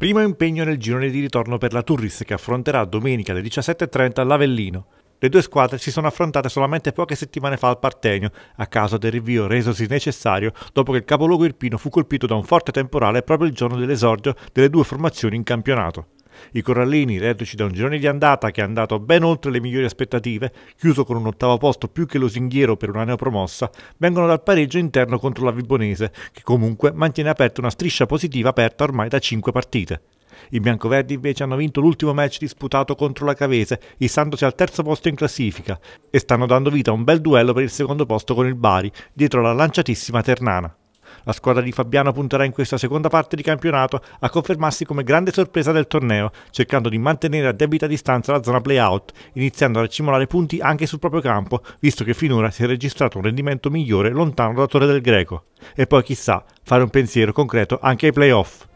Primo impegno nel girone di ritorno per la Turris che affronterà domenica alle 17.30 l'Avellino. Le due squadre si sono affrontate solamente poche settimane fa al Partenio, a causa del rinvio resosi necessario dopo che il capoluogo irpino fu colpito da un forte temporale proprio il giorno dell'esordio delle due formazioni in campionato. I Corallini, reduci da un girone di andata che è andato ben oltre le migliori aspettative, chiuso con un ottavo posto più che lusinghiero per una neopromossa, vengono dal pareggio interno contro la Vibonese, che comunque mantiene aperta una striscia positiva aperta ormai da 5 partite. I biancoverdi invece hanno vinto l'ultimo match disputato contro la Cavese, issandosi al terzo posto in classifica, e stanno dando vita a un bel duello per il secondo posto con il Bari, dietro la lanciatissima Ternana. La squadra di Fabiano punterà in questa seconda parte di campionato a confermarsi come grande sorpresa del torneo, cercando di mantenere a debita distanza la zona play-out, iniziando a accumulare punti anche sul proprio campo, visto che finora si è registrato un rendimento migliore lontano da Torre del Greco. E poi chissà, fare un pensiero concreto anche ai play-off.